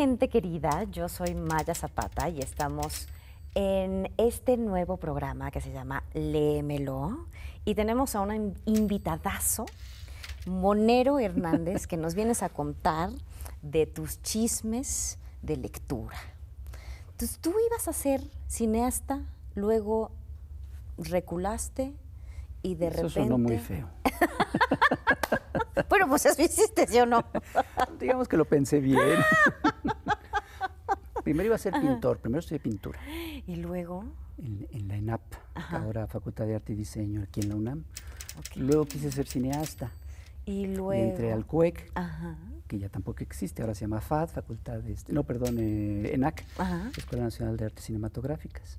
gente querida, yo soy Maya Zapata y estamos en este nuevo programa que se llama Léemelo y tenemos a un invitadazo, Monero Hernández, que nos vienes a contar de tus chismes de lectura. Entonces, tú ibas a ser cineasta, luego reculaste y de repente... Eso sonó muy feo. bueno, pues así hiciste, ¿sí o no? Digamos que lo pensé bien. primero iba a ser pintor, primero estudié pintura. ¿Y luego? En, la ENAP, ahora Facultad de Arte y Diseño aquí en la UNAM. Luego quise ser cineasta. Y luego. entré al CUEC, que ya tampoco existe, ahora se llama FAD, Facultad de. Este, no, perdón, eh, ENAC, Escuela Nacional de Artes Cinematográficas.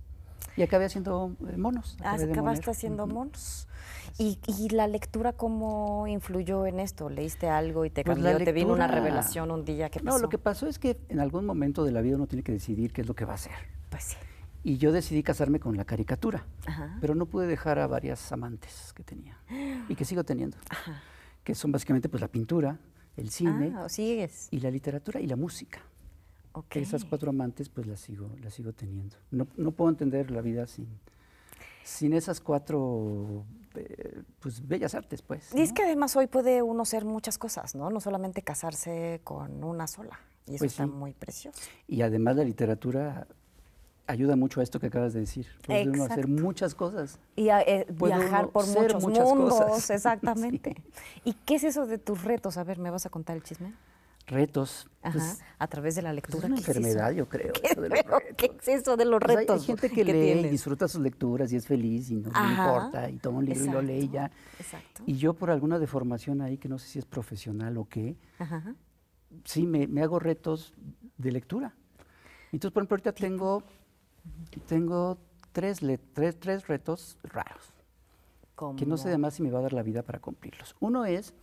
Y acabé haciendo eh, monos. acabaste ah, haciendo monos. ¿Y, ¿Y, la lectura cómo influyó en esto? ¿Leíste algo y te pues cambió? ¿Te vino una revelación un día? que pasó? No, lo que pasó es que en algún momento de la vida uno tiene que decidir qué es lo que va a hacer. Pues sí. Y yo decidí casarme con la caricatura, pero no pude dejar a varias amantes que tenía y que sigo teniendo, que son básicamente pues la pintura, el cine ah, sigues? y la literatura y la música. Esas cuatro amantes, pues las sigo, las sigo teniendo. No, puedo entender la vida sin, sin esas cuatro eh, pues, bellas artes, pues. Y es que además hoy puede uno ser muchas cosas, ¿no? No solamente casarse con una sola. Y eso pues está muy precioso. Y además la literatura ayuda mucho a esto que acabas de decir. Puede uno hacer muchas cosas. Y eh, eh, viajar por muchos mundos, exactamente. ¿Y qué es eso de tus retos? A ver, ¿me vas a contar el chisme? retos. Pues, a través de la pues, lectura. es una enfermedad, yo creo. ¿Qué, es eso de los pues, retos? hay, gente que lee y disfruta sus lecturas y es feliz y no, importa y toma un libro y lo lee ya. Y yo por alguna deformación ahí, que no sé si es profesional o qué, sí me, hago retos de lectura. Entonces, por ejemplo, ahorita tengo, tengo tres, tres, retos raros. Que no sé además si me va a dar la vida para cumplirlos. Uno es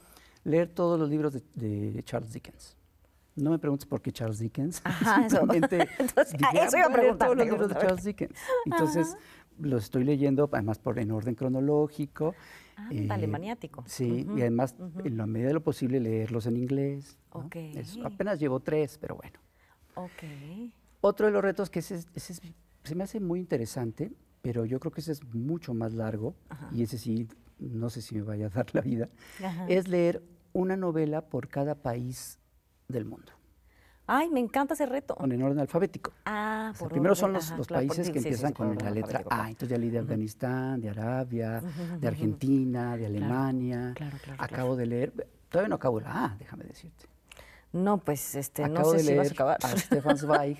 leer todos los libros de, de Charles Dickens. No me preguntes por qué Charles Dickens. Ajá, eso. Entonces, eso iba a preguntar. Todos los libros de Charles Dickens. Entonces, los estoy leyendo, además, por en orden cronológico. Ah, Sí, y además, en la medida de lo posible, leerlos en inglés. Ok. apenas llevo tres, pero bueno. Ok. Otro de los retos que se me hace muy interesante, pero yo creo que ese es mucho más largo, y ese sí, no sé si me vaya a dar la vida, es leer una novela por cada país del mundo. Ay, me encanta ese reto. en orden alfabético. Ah, por Primero son los, países que empiezan con la letra A. entonces ya leí de Afganistán, de Arabia, de Argentina, de Alemania. Claro, claro, acabo de leer, todavía no acabo la A, déjame decirte. No, pues este, acabo de leer a Stefan Zweig,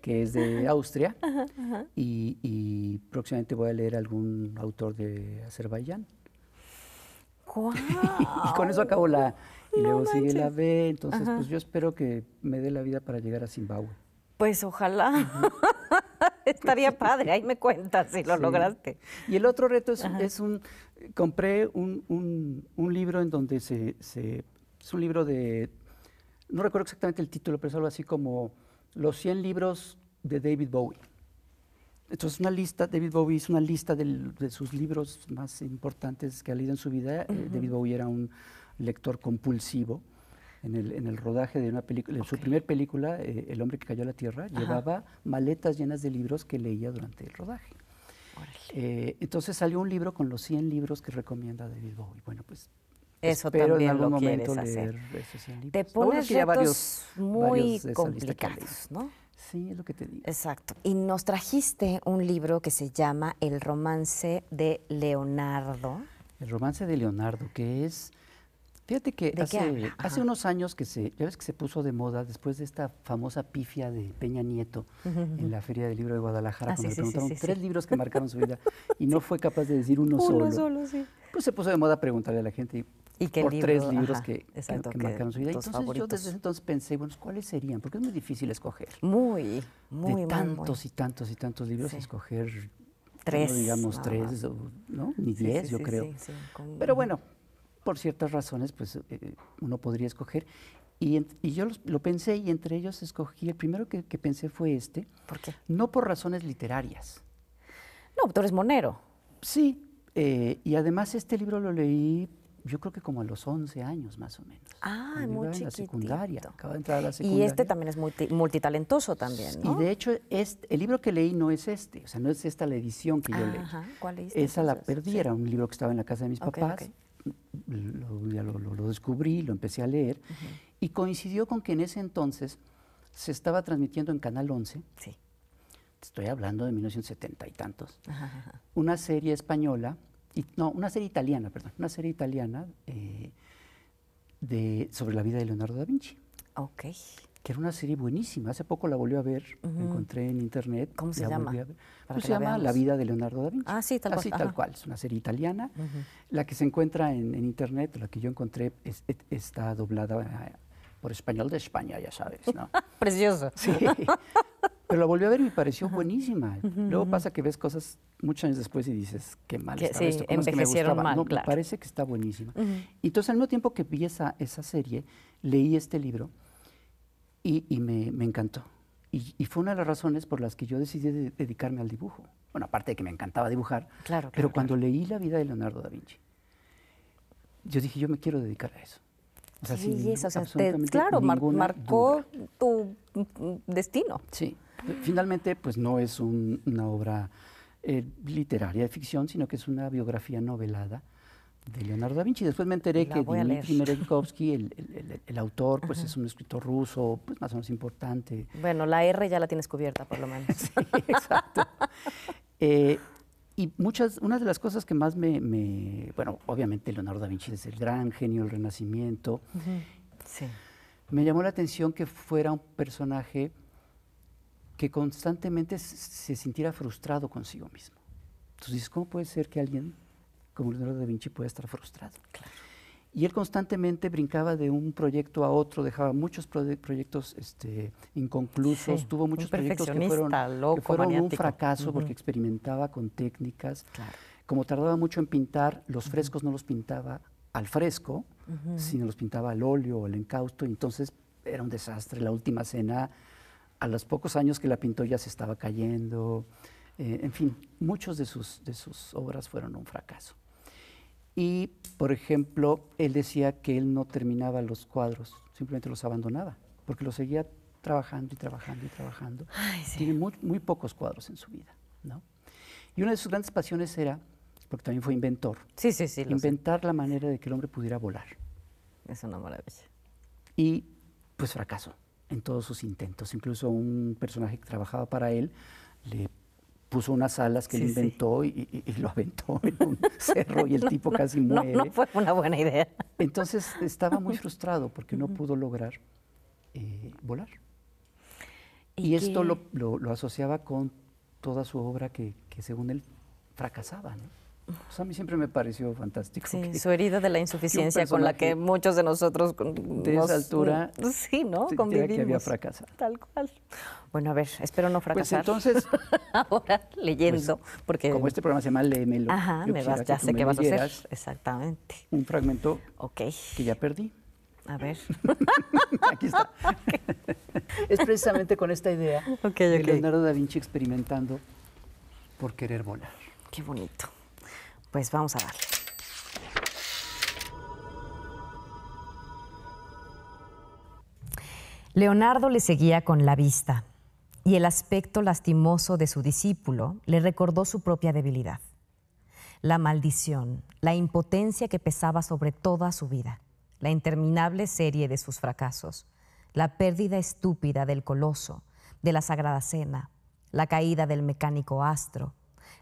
que es de Austria, Y, próximamente voy a leer algún autor de Azerbaiyán. ¿Cuál? y con eso acabo la, y luego sigue la B, entonces pues yo espero que me dé la vida para llegar a Zimbabue. Pues ojalá. Estaría padre, ahí me cuentas si lo lograste. Y el otro reto es, un, compré un, libro en donde se, es un libro de, no recuerdo exactamente el título, pero es algo así como Los 100 libros de David Bowie. Entonces, una lista, David Bowie es una lista de sus libros más importantes que ha leído en su vida. Eh, David Bowie era un lector compulsivo. En el, rodaje de una película, en su primer película, eh, El hombre que cayó a la tierra, llevaba maletas llenas de libros que leía durante el rodaje. Eh, entonces salió un libro con los 100 libros que recomienda David Bowie. Bueno, pues eso también en algún momento leer esos 100 Te pones retos varios, muy complicados, ¿no? Sí, es lo que te digo. Exacto. Y nos trajiste un libro que se llama El romance de Leonardo. El romance de Leonardo, que es Fíjate que hace, unos años que se, ya ves que se puso de moda después de esta famosa pifia de Peña Nieto en la Feria del Libro de Guadalajara, ah, cuando le preguntaron tres libros que marcaron su vida y no fue capaz de decir uno, uno solo. pues se puso de moda preguntarle a la gente ¿Y por tres libros que, marcaron su vida. Entonces yo desde entonces pensé, bueno, ¿cuáles serían? Porque es muy difícil escoger. Muy, muy, De tantos y tantos y tantos libros, escoger tres. digamos tres, ¿no? Ni diez, yo creo. Pero bueno por ciertas razones, pues eh, eh, uno podría escoger. Y, yo lo pensé y entre ellos escogí, el primero que, pensé fue este. ¿Por qué? No por razones literarias. No, tú eres monero. Sí, eh, y además este libro lo leí yo creo que como a los 11 años más o menos. Ah, muy chiquitito. secundaria, acaba de entrar a la secundaria. Y este también es multi, multitalentoso también, ¿no? Y de hecho, este, el libro que leí no es este, o sea, no es esta la edición que yo leí. Ajá. ¿Cuál leíste? Esa la perdí, era un libro que estaba en la casa de mis papás lo, descubrí, lo empecé a leer, y coincidió con que en ese entonces se estaba transmitiendo en Canal 11. Estoy hablando de 1970 y tantos. Una serie española, y, no, una serie italiana, perdón, una serie italiana eh, de, sobre la vida de Leonardo da Vinci. Ok que era una serie buenísima. Hace poco la volvió a ver, encontré en internet. ¿Cómo se llama? se la llama La vida de Leonardo da Vinci. Ah, sí, tal cual. tal cual. Es una serie italiana. La que se encuentra en, internet, la que yo encontré, está doblada eh, por español de España, ya sabes, ¿no? Precioso. Sí. Pero la volvió a ver y me pareció buenísima. Luego pasa que ves cosas muchos años después y dices, qué mal que, estaba sí, esto. envejecieron mal, no, claro. parece que está buenísima. Entonces, al mismo tiempo que vi esa serie, leí este libro y, me, encantó. Y, fue una de las razones por las que yo decidí dedicarme al dibujo. Bueno, aparte de que me encantaba dibujar, pero cuando leí la vida de Leonardo da Vinci, yo dije, yo me quiero dedicar a eso. sí, eso, o sea, claro, marcó tu destino. Sí, finalmente pues no es una obra eh, literaria de ficción, sino que es una biografía novelada de Leonardo da Vinci. Después me enteré que Dmitry Merejkovsky, el, autor, pues es un escritor ruso, pues más o menos importante. Bueno, la R ya la tienes cubierta, por lo menos. sí, exacto. Eh, y muchas, una de las cosas que más me, Bueno, obviamente Leonardo da Vinci es el gran genio del Renacimiento. Sí. Me llamó la atención que fuera un personaje que constantemente se sintiera frustrado consigo mismo. Entonces, ¿cómo puede ser que alguien como Leonardo da Vinci puede estar frustrado. Claro. Y él constantemente brincaba de un proyecto a otro, dejaba muchos proyectos este, inconclusos, tuvo muchos proyectos que fueron, un fracaso porque experimentaba con técnicas. Como tardaba mucho en pintar, los frescos no los pintaba al fresco, sino los pintaba al óleo o al encausto, entonces era un desastre. La última cena, a los pocos años que la pintó, ya se estaba cayendo. Eh, en fin, muchas de sus, de sus obras fueron un fracaso. Y, por ejemplo, él decía que él no terminaba los cuadros, simplemente los abandonaba, porque los seguía trabajando y trabajando y trabajando. Tiene muy, pocos cuadros en su vida, ¿no? Y una de sus grandes pasiones era, porque también fue inventor, sí, sí, sí, inventar la manera de que el hombre pudiera volar. Es una maravilla. Y pues fracaso en todos sus intentos. Incluso un personaje que trabajaba para él le puso unas alas que él inventó y, lo aventó en un cerro y el tipo casi muere. No, fue una buena idea. Entonces estaba muy frustrado porque no pudo lograr eh, volar. Y, esto lo, asociaba con toda su obra que, que según él fracasaba. ¿no? a mí siempre me pareció fantástico. su herida de la insuficiencia con la que muchos de nosotros de esa altura sí, ¿no? Convivimos. que Tal cual. Bueno, a ver, espero no pues fracasar. entonces ahora leyendo pues, porque como este programa se llama Léemelo. Ajá, me vas, ya sé qué vas a hacer. Exactamente. Un fragmento que ya perdí. A ver. Aquí está. Es precisamente con esta idea Leonardo da Vinci experimentando por querer volar. Qué bonito. Pues vamos a darle. Leonardo le seguía con la vista y el aspecto lastimoso de su discípulo le recordó su propia debilidad, la maldición, la impotencia que pesaba sobre toda su vida, la interminable serie de sus fracasos, la pérdida estúpida del coloso, de la sagrada cena, la caída del mecánico astro,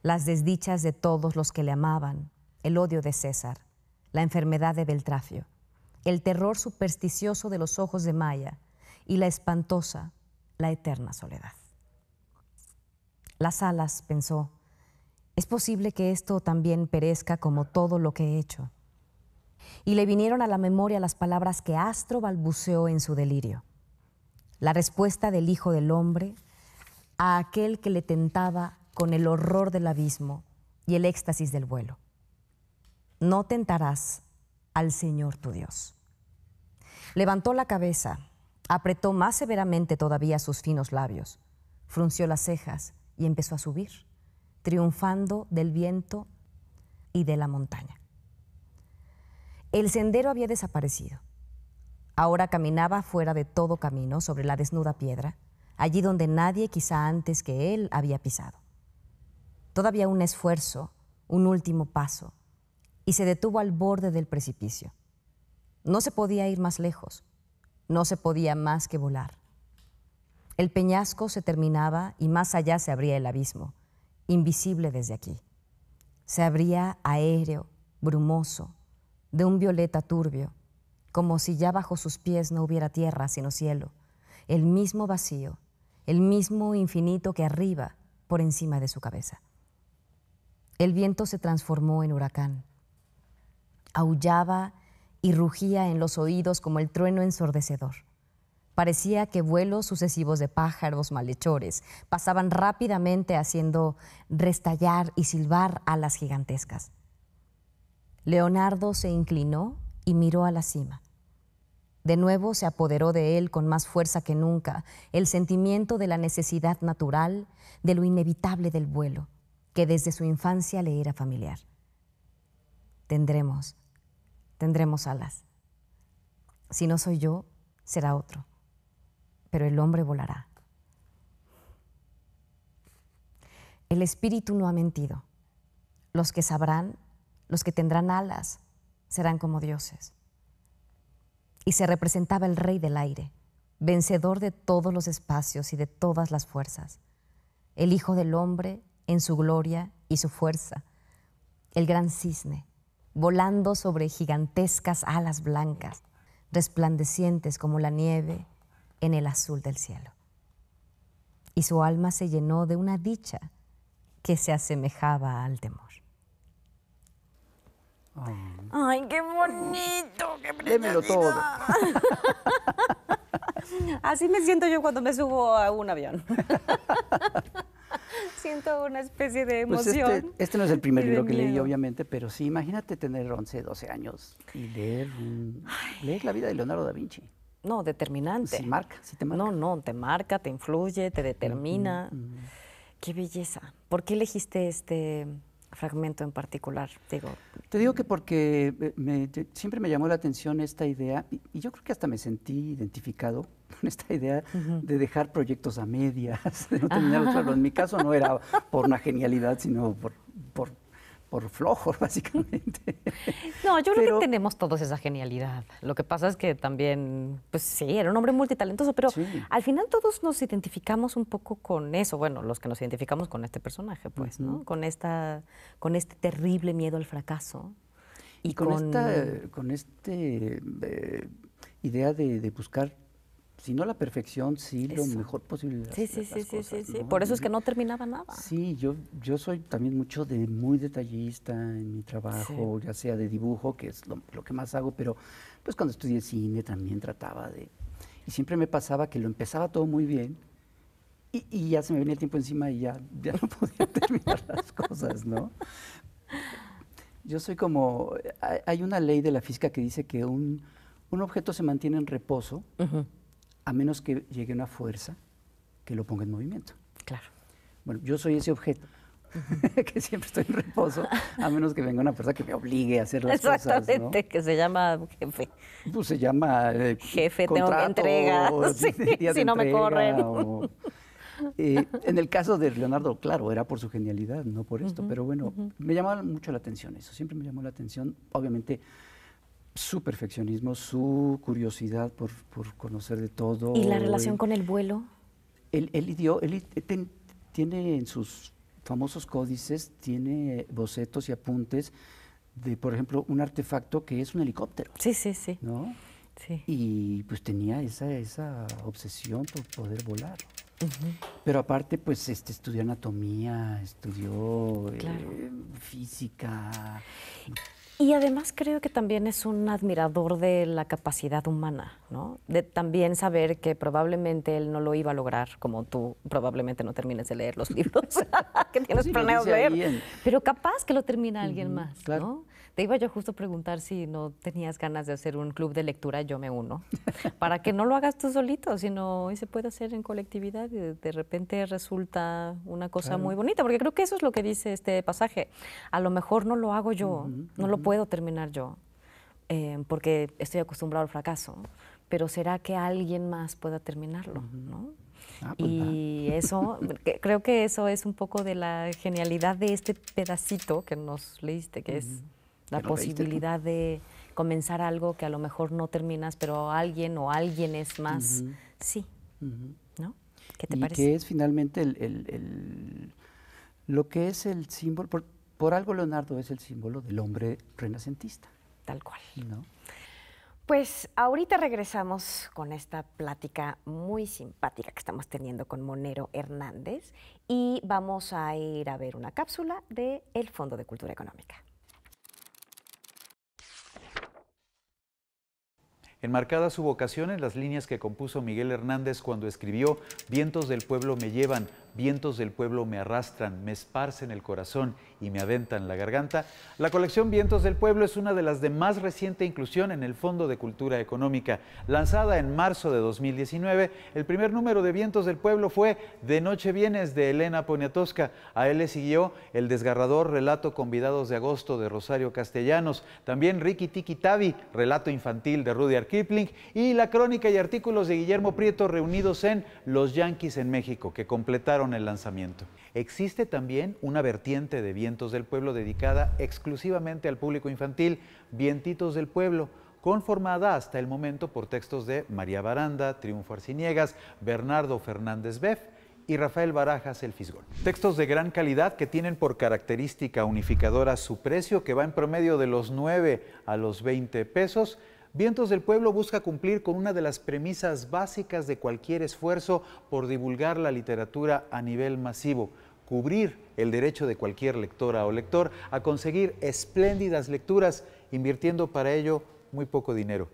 las desdichas de todos los que le amaban, el odio de César, la enfermedad de Beltrafio, el terror supersticioso de los ojos de Maya y la espantosa, la eterna soledad. Las alas, pensó, es posible que esto también perezca como todo lo que he hecho. Y le vinieron a la memoria las palabras que Astro balbuceó en su delirio. La respuesta del Hijo del Hombre a aquel que le tentaba con el horror del abismo y el éxtasis del vuelo. No tentarás al Señor tu Dios. Levantó la cabeza, apretó más severamente todavía sus finos labios, frunció las cejas y empezó a subir, triunfando del viento y de la montaña. El sendero había desaparecido. Ahora caminaba fuera de todo camino sobre la desnuda piedra, allí donde nadie quizá antes que él había pisado todavía un esfuerzo, un último paso, y se detuvo al borde del precipicio. No se podía ir más lejos, no se podía más que volar. El peñasco se terminaba y más allá se abría el abismo, invisible desde aquí. Se abría aéreo, brumoso, de un violeta turbio, como si ya bajo sus pies no hubiera tierra sino cielo, el mismo vacío, el mismo infinito que arriba, por encima de su cabeza. El viento se transformó en huracán. Aullaba y rugía en los oídos como el trueno ensordecedor. Parecía que vuelos sucesivos de pájaros malhechores pasaban rápidamente haciendo restallar y silbar alas gigantescas. Leonardo se inclinó y miró a la cima. De nuevo se apoderó de él con más fuerza que nunca el sentimiento de la necesidad natural, de lo inevitable del vuelo que desde su infancia le era familiar. Tendremos, tendremos alas. Si no soy yo, será otro, pero el hombre volará. El espíritu no ha mentido. Los que sabrán, los que tendrán alas, serán como dioses. Y se representaba el rey del aire, vencedor de todos los espacios y de todas las fuerzas, el Hijo del Hombre en su gloria y su fuerza, el gran cisne, volando sobre gigantescas alas blancas, resplandecientes como la nieve en el azul del cielo. Y su alma se llenó de una dicha que se asemejaba al temor. Ay, qué bonito, qué Démelo todo. Así me siento yo cuando me subo a un avión. Siento una especie de pues este, emoción. este, no es el primer libro que leí, obviamente, pero sí, imagínate tener 11, 12 años y leer, la vida de Leonardo da Vinci. No, determinante. Sí, marca, te marca. No, no, te marca, te influye, te determina. Qué belleza. ¿Por qué elegiste este, fragmento en particular? Digo. Te digo que porque eh, siempre me llamó la atención esta idea, y, yo creo que hasta me sentí identificado con esta idea de dejar proyectos a medias, de no terminarlos. en mi caso no era por una genialidad, sino por, por por flojos, básicamente. No, yo creo que tenemos todos esa genialidad. Lo que pasa es que también, pues sí, era un hombre multitalentoso, pero al final todos nos identificamos un poco con eso. Bueno, los que nos identificamos con este personaje, pues, ¿no? Con, esta, con este terrible miedo al fracaso. Y, con, esta, con este eh, idea de buscar si no la perfección, sí lo mejor posible. sí, sí, sí, sí, sí, Por eso es que no terminaba nada. Sí, yo, yo soy también mucho de muy detallista en mi trabajo, ya sea de dibujo, que es lo, que más hago, pero pues cuando estudié cine también trataba de... Y siempre me pasaba que lo empezaba todo muy bien y, ya se me venía el tiempo encima y ya, ya no podía terminar las cosas, ¿no? Yo soy como... Hay una ley de la física que dice que un, objeto se mantiene en reposo a menos que llegue una fuerza que lo ponga en movimiento. Claro. Bueno, yo soy ese objeto. que siempre estoy en reposo, a menos que venga una fuerza que me obligue a hacer las cosas. Exactamente, que se llama jefe. Pues se llama. Eh, jefe, tengo que entregar. si no me corren. Eh, en el caso de Leonardo, claro, era por su genialidad, no por esto, pero bueno, me llamaba mucho la atención eso, siempre me llamó la atención. Obviamente, su perfeccionismo, su curiosidad por, por, conocer de todo. ¿Y la relación con el vuelo? Él, él, dio, él tiene en sus famosos códices, tiene bocetos y apuntes de, por ejemplo, un artefacto que es un helicóptero. Sí, sí, sí. ¿no? sí. Y pues tenía esa, esa obsesión por poder volar. Pero aparte, pues este, estudió anatomía, estudió eh, física, y además creo que también es un admirador de la capacidad humana, ¿no? De también saber que probablemente él no lo iba a lograr, como tú probablemente no termines de leer los libros que tienes planeado leer. Pero capaz que lo termina alguien más, ¿no? Te iba yo justo a preguntar si no tenías ganas de hacer un club de lectura, yo me uno, para que no lo hagas tú solito, sino y se puede hacer en colectividad y de repente resulta una cosa muy bonita, porque creo que eso es lo que dice este pasaje. A lo mejor no lo hago yo, no lo puedo terminar yo, em, porque estoy acostumbrado al fracaso, pero será que alguien más pueda terminarlo, ¿no? Ah, pues y eso, creo que eso es un poco de la genialidad de este pedacito que nos leíste, que es la posibilidad de comenzar algo que a lo mejor no terminas, pero alguien o alguien es más, sí, ¿no? ¿Qué te y parece? Que es finalmente lo que es el símbolo, por, por, algo Leonardo es el símbolo del hombre renacentista. Tal cual. ¿no? Pues ahorita regresamos con esta plática muy simpática que estamos teniendo con Monero Hernández y vamos a ir a ver una cápsula de El Fondo de Cultura Económica. Enmarcada su vocación en las líneas que compuso Miguel Hernández cuando escribió Vientos del pueblo me llevan, Vientos del pueblo me arrastran, me esparcen el corazón y me aventan la garganta, la colección Vientos del pueblo es una de las de más reciente inclusión en el Fondo de Cultura Económica. Lanzada en marzo de 2019, el primer número de Vientos del pueblo fue De Noche Vienes de Elena Poniatowska. A él le siguió el desgarrador relato Convidados de Agosto de Rosario Castellanos, también Ricky Tiki Tavi, relato infantil de Rudyard Kipling y la crónica y artículos de Guillermo Prieto reunidos en Los Yankees en México, que completaron el lanzamiento. Existe también una vertiente de Vientos del Pueblo dedicada exclusivamente al público infantil, Vientitos del Pueblo, conformada hasta el momento por textos de María Baranda, Triunfo Arciniegas, Bernardo Fernández Beff y Rafael Barajas el Fisgón. Textos de gran calidad que tienen por característica unificadora su precio, que va en promedio de los 9 a los 20 pesos, Vientos del Pueblo busca cumplir con una de las premisas básicas de cualquier esfuerzo por divulgar la literatura a nivel masivo, cubrir el derecho de cualquier lectora o lector a conseguir espléndidas lecturas, invirtiendo para ello muy poco dinero.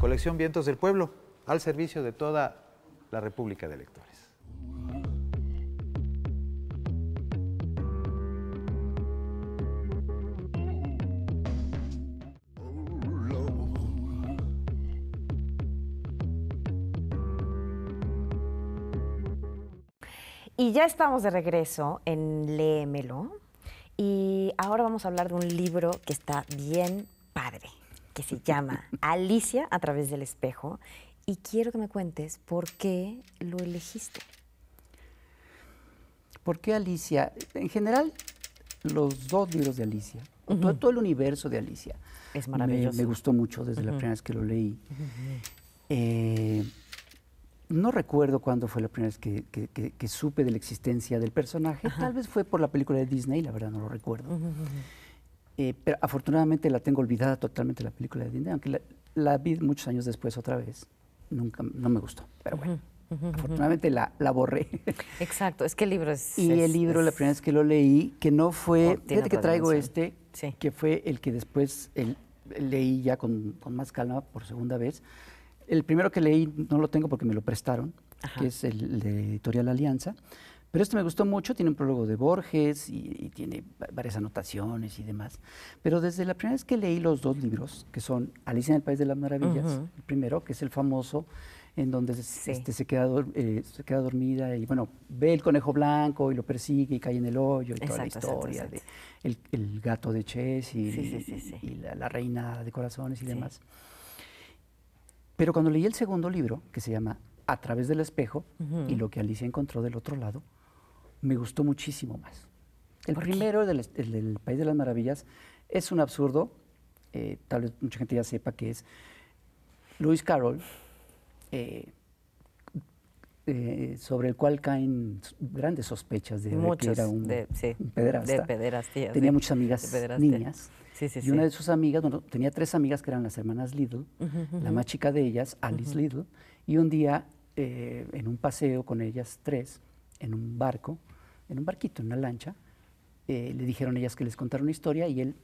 Colección Vientos del Pueblo, al servicio de toda la República de Lectores. Y ya estamos de regreso en Léemelo. Y ahora vamos a hablar de un libro que está bien padre, que se llama Alicia a través del espejo. Y quiero que me cuentes por qué lo elegiste. ¿Por qué Alicia? En general, los dos libros de Alicia, todo, el universo de Alicia. Es maravilloso. Me, gustó mucho desde la primera vez que lo leí. eh, no recuerdo cuándo fue la primera vez que, supe de la existencia del personaje. Tal vez fue por la película de Disney, la verdad no lo recuerdo. Eh, pero afortunadamente la tengo olvidada totalmente la película de Disney, aunque la, vi muchos años después otra vez. Nunca, no me gustó, pero bueno. Afortunadamente la, la, borré. Exacto, es que el libro es... Y el libro, la primera vez que lo leí, que no fue... Oh, fíjate que traigo este, que fue el que después leí ya con, con, más calma por segunda vez, el primero que leí no lo tengo porque me lo prestaron, que es el de Editorial Alianza. Pero este me gustó mucho, tiene un prólogo de Borges y, tiene varias anotaciones y demás. Pero desde la primera vez que leí los dos libros, que son Alicia en el País de las Maravillas, el primero, que es el famoso, en donde se, este, queda, eh, se queda dormida y, bueno, ve el conejo blanco y lo persigue y cae en el hoyo y toda la historia del de el, gato de Chess y, la, reina de corazones y demás. Pero cuando leí el segundo libro, que se llama A través del espejo, y lo que Alicia encontró del otro lado, me gustó muchísimo más. El primero, el del, País de las Maravillas, es un absurdo, eh, tal vez mucha gente ya sepa que es. Lewis Carroll eh, eh, sobre el cual caen grandes sospechas de, que era un, pederasta. De Tenía muchas amigas niñas. y una de sus amigas, bueno, tenía tres amigas que eran las hermanas Little, la más chica de ellas, Alice Lidl y un día eh, en un paseo con ellas tres, en un barco, en un barquito, en una lancha, eh, le dijeron ellas que les contara una historia y él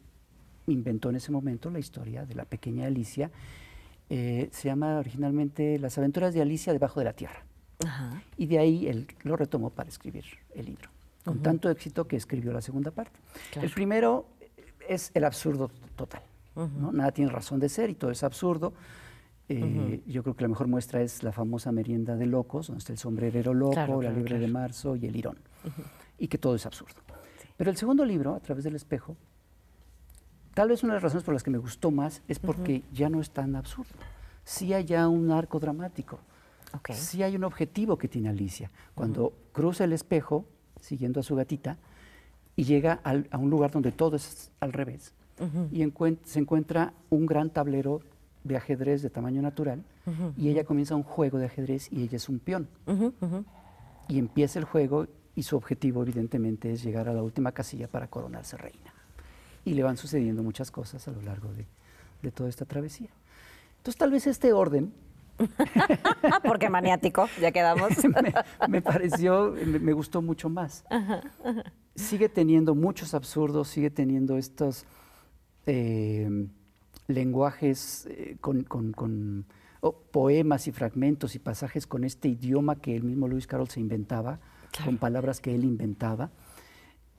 inventó en ese momento la historia de la pequeña Alicia. se llama originalmente Las aventuras de Alicia debajo de la tierra. Y de ahí él lo retomó para escribir el libro, con tanto éxito que escribió la segunda parte. El primero es el absurdo total. Nada tiene razón de ser y todo es absurdo. Eh, yo creo que la mejor muestra es la famosa merienda de locos, donde está el sombrerero loco, la libre de marzo y el irón. Y que todo es absurdo. Pero el segundo libro, A través del espejo, tal vez una de las razones por las que me gustó más es porque ya no es tan absurdo. Sí hay ya un arco dramático si Sí hay un objetivo que tiene Alicia. Cuando cruza el espejo, siguiendo a su gatita, y llega a un lugar donde todo es al revés, y se encuentra un gran tablero de ajedrez de tamaño natural, y ella comienza un juego de ajedrez y ella es un peón. Y empieza el juego y su objetivo evidentemente es llegar a la última casilla para coronarse reina. Y le van sucediendo muchas cosas a lo largo de, de toda esta travesía. Entonces tal vez este orden Porque maniático, ya quedamos. me, pareció, me, gustó mucho más. Sigue teniendo muchos absurdos, sigue teniendo estos em, lenguajes eh, con, poemas y fragmentos y pasajes con este idioma que el mismo Luis Carroll se inventaba, con palabras que él inventaba.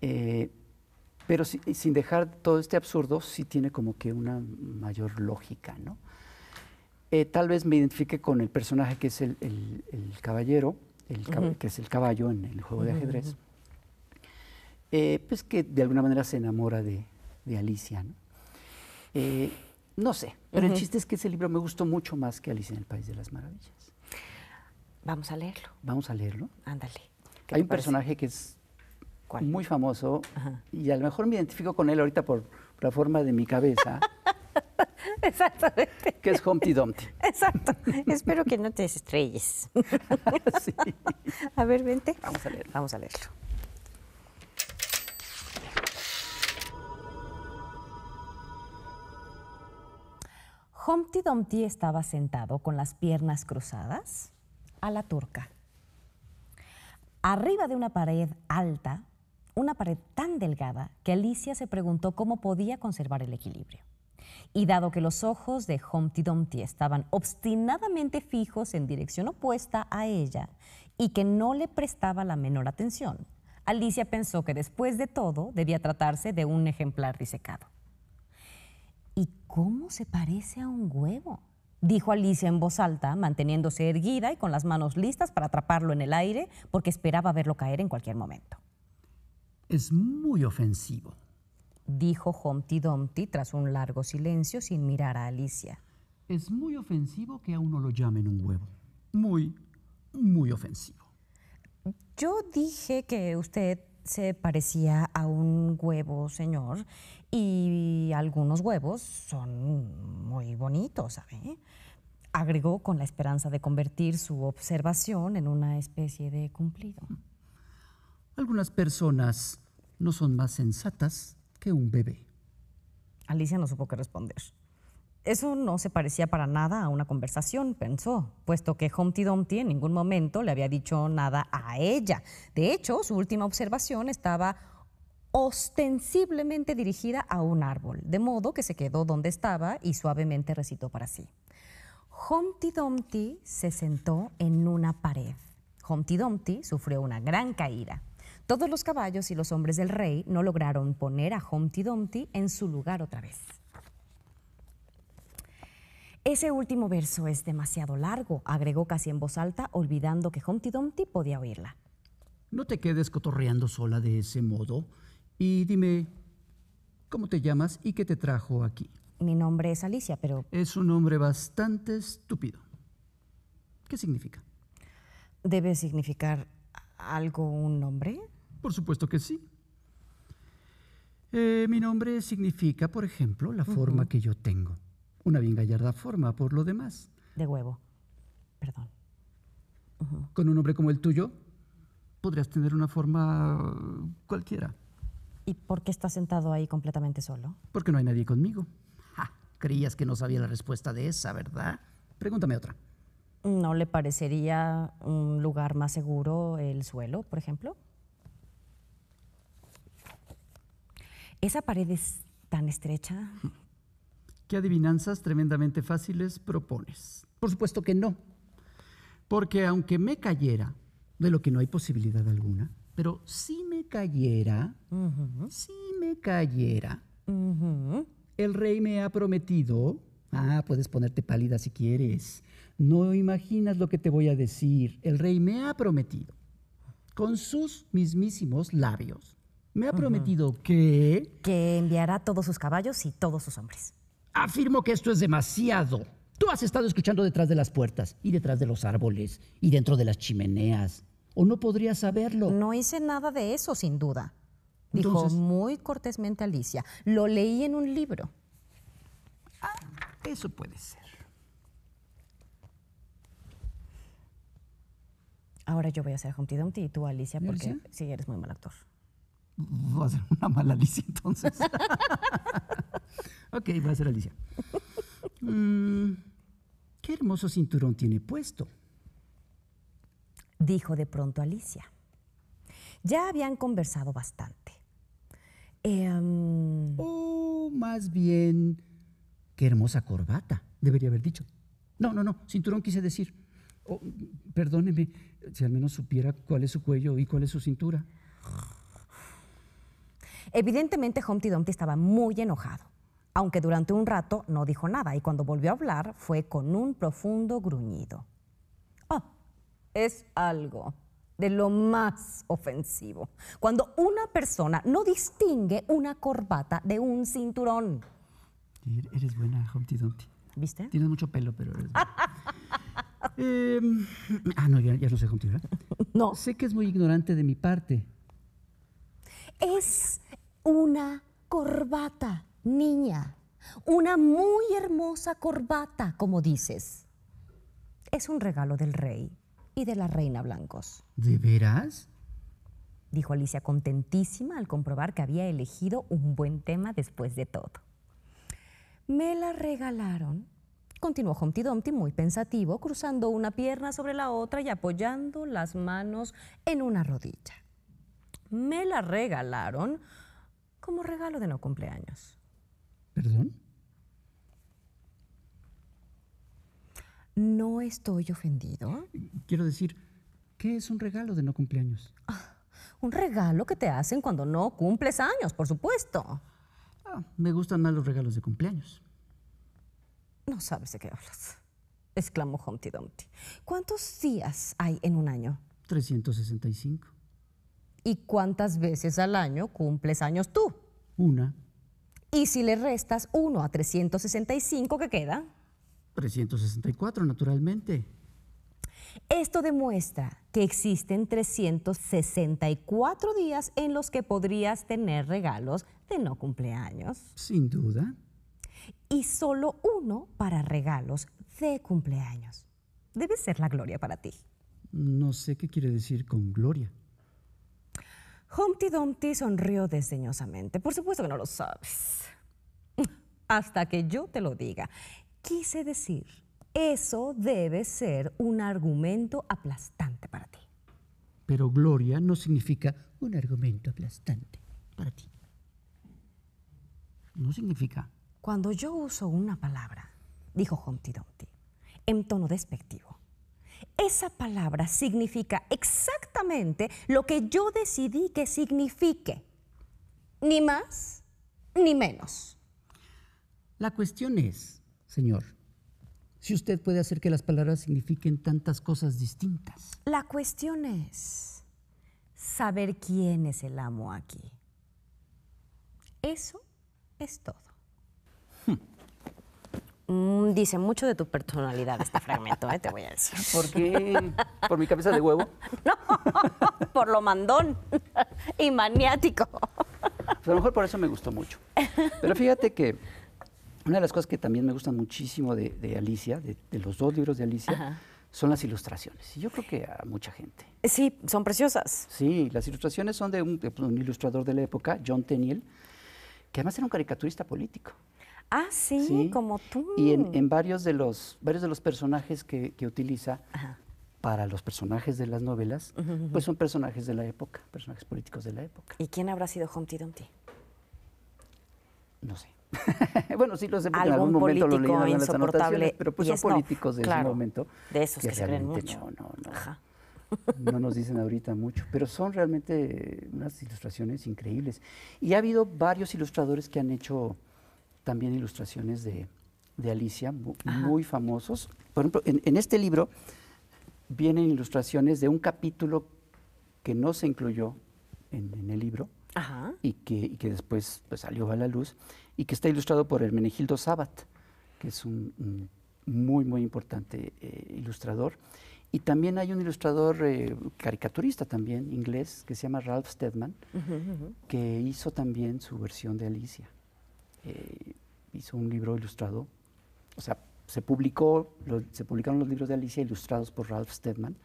Eh, pero sin dejar todo este absurdo, sí tiene como que una mayor lógica, ¿no? Eh, tal vez me identifique con el personaje que es el, caballero, el que es el caballo en el juego de ajedrez, eh, pues que de alguna manera se enamora de, Alicia. Eh, ¿no? sé, pero el chiste es que ese libro me gustó mucho más que Alicia en el País de las Maravillas. Vamos a leerlo. Vamos a leerlo. Ándale. Hay un personaje que es muy famoso y a lo mejor me identifico con él ahorita por, por la forma de mi cabeza. Exactamente. Que es Humpty Dumpty. Exacto. Espero que no te estrelles. A ver, vente. Vamos a Vamos a leerlo. Humpty Dumpty estaba sentado con las piernas cruzadas a la turca. Arriba de una pared alta, una pared tan delgada que Alicia se preguntó cómo podía conservar el equilibrio. Y dado que los ojos de Humpty Dumpty estaban obstinadamente fijos en dirección opuesta a ella y que no le prestaba la menor atención, Alicia pensó que después de todo debía tratarse de un ejemplar disecado. ¿Y cómo se parece a un huevo? dijo Alicia en voz alta, manteniéndose erguida y con las manos listas para atraparlo en el aire, porque esperaba verlo caer en cualquier momento. Es muy ofensivo, dijo Humpty Dumpty tras un largo silencio sin mirar a Alicia. Es muy ofensivo que a uno lo llamen un huevo. Muy, muy ofensivo. Yo dije que usted se parecía a un huevo, señor, y algunos huevos son muy bonitos, ¿sabe? Agregó con la esperanza de convertir su observación en una especie de cumplido. Algunas personas no son más sensatas que un bebé. Alicia no supo qué responder. Eso no se parecía para nada a una conversación, pensó, puesto que Humpty Dumpty en ningún momento le había dicho nada a ella. De hecho, su última observación estaba ostensiblemente dirigida a un árbol, de modo que se quedó donde estaba y suavemente recitó para sí. Humpty Dumpty se sentó en una pared. Humpty Dumpty sufrió una gran caída. Todos los caballos y los hombres del rey no lograron poner a Humpty Dumpty en su lugar otra vez. Ese último verso es demasiado largo, agregó casi en voz alta, olvidando que Humpty Dumpty podía oírla. No te quedes cotorreando sola de ese modo y dime, ¿cómo te llamas y qué te trajo aquí? Mi nombre es Alicia, pero... Es un nombre bastante estúpido. ¿Qué significa? ¿Debe significar algo un nombre? Por supuesto que sí. Eh, mi nombre significa, por ejemplo, la forma que yo tengo. Una bien gallarda forma, por lo demás. De huevo. Perdón. Con un hombre como el tuyo, podrías tener una forma uh, cualquiera. ¿Y por qué estás sentado ahí completamente solo? Porque no hay nadie conmigo. creías que no sabía la respuesta de esa, ¿verdad? Pregúntame otra. ¿No le parecería un lugar más seguro el suelo, por ejemplo? Esa pared es tan estrecha. ¿Qué adivinanzas tremendamente fáciles propones? Por supuesto que no. Porque aunque me cayera, de lo que no hay posibilidad alguna, pero si me cayera, si me cayera, el rey me ha prometido, ah, puedes ponerte pálida si quieres, no imaginas lo que te voy a decir, el rey me ha prometido, con sus mismísimos labios, me ha prometido que... Que enviará todos sus caballos y todos sus hombres. Afirmo que esto es demasiado. Tú has estado escuchando detrás de las puertas y detrás de los árboles y dentro de las chimeneas. ¿O no podrías saberlo? No hice nada de eso, sin duda. Dijo muy cortésmente Alicia. Lo leí en un libro. Ah, eso puede ser. Ahora yo voy a ser Humpty Dumpty y tú Alicia, porque si eres muy mal actor. va a ser una mala Alicia entonces. ok, va a ser Alicia. Mm, qué hermoso cinturón tiene puesto. Dijo de pronto Alicia. Ya habían conversado bastante. Em, más bien, qué hermosa corbata, debería haber dicho. No, no, no, cinturón quise decir. perdóneme, si al menos supiera cuál es su cuello y cuál es su cintura. Evidentemente, Humpty Dumpty estaba muy enojado, aunque durante un rato no dijo nada y cuando volvió a hablar fue con un profundo gruñido. Oh, es algo de lo más ofensivo, cuando una persona no distingue una corbata de un cinturón. Eres buena, Humpty Dumpty. ¿Viste? Tienes mucho pelo, pero eres em, ah, no, ya, no sé Humpty, ¿verdad? No. Sé que es muy ignorante de mi parte. Es una corbata, niña, una muy hermosa corbata, como dices. Es un regalo del rey y de la reina blancos. ¿De veras? dijo Alicia contentísima al comprobar que había elegido un buen tema después de todo. Me la regalaron, continuó Humpty Dumpty muy pensativo, cruzando una pierna sobre la otra y apoyando las manos en una rodilla. Me la regalaron como regalo de no cumpleaños. ¿Perdón? No estoy ofendido. Quiero decir, ¿qué es un regalo de no cumpleaños? Ah, un regalo que te hacen cuando no cumples años, por supuesto. Ah, me gustan más los regalos de cumpleaños. No sabes de qué hablas, exclamó Humpty Dumpty. ¿Cuántos días hay en un año? 365. ¿Y cuántas veces al año cumples años tú? Una. ¿Y si le restas uno a 365, qué queda? 364, naturalmente. Esto demuestra que existen 364 días en los que podrías tener regalos de no cumpleaños. Sin duda. Y solo uno para regalos de cumpleaños. Debe ser la gloria para ti. No sé qué quiere decir con gloria. Humpty Dumpty sonrió desdeñosamente. Por supuesto que no lo sabes. Hasta que yo te lo diga. Quise decir, eso debe ser un argumento aplastante para ti. Pero gloria no significa un argumento aplastante para ti. No significa. Cuando yo uso una palabra, dijo Humpty Dumpty, en tono despectivo, esa palabra significa exactamente lo que yo decidí que signifique, ni más ni menos. La cuestión es, señor, si usted puede hacer que las palabras signifiquen tantas cosas distintas. La cuestión es saber quién es el amo aquí. Eso es todo. Mm, dice mucho de tu personalidad este fragmento, eh, te voy a decir. ¿Por qué? ¿Por mi cabeza de huevo? No, por lo mandón y maniático. Pues a lo mejor por eso me gustó mucho. Pero fíjate que una de las cosas que también me gusta muchísimo de, Alicia, de, los dos libros de Alicia, son las ilustraciones. Y yo creo que a mucha gente. Sí, son preciosas. Sí, las ilustraciones son de un, un ilustrador de la época, John Tenniel, que además era un caricaturista político. Ah, sí, como tú. Y en, en, varios, de los, varios de los personajes que, que utiliza para los personajes de las novelas, pues son personajes de la época, personajes políticos de la época. ¿Y quién habrá sido Humpty Dumpty? No sé. bueno, sí lo sé porque en algún momento lo leí en las anotaciones, pero pues son políticos de ese momento. De esos que, se creen mucho. No, no, no. Ajá. no nos dicen ahorita mucho, pero son realmente unas ilustraciones increíbles. Y ha habido varios ilustradores que han hecho también ilustraciones de, de Alicia, muy, famosos. Por ejemplo, en, este libro vienen ilustraciones de un capítulo que no se incluyó en, el libro Y, que, y, que, después pues, salió a la luz y que está ilustrado por Hermenegildo Sabat, que es un, muy, muy importante eh, ilustrador. Y también hay un ilustrador eh, caricaturista también, inglés, que se llama Ralph Steadman, que hizo también su versión de Alicia. Eh, hizo un libro ilustrado, o sea, se, publicó, se publicaron los libros de Alicia ilustrados por Ralph Steadman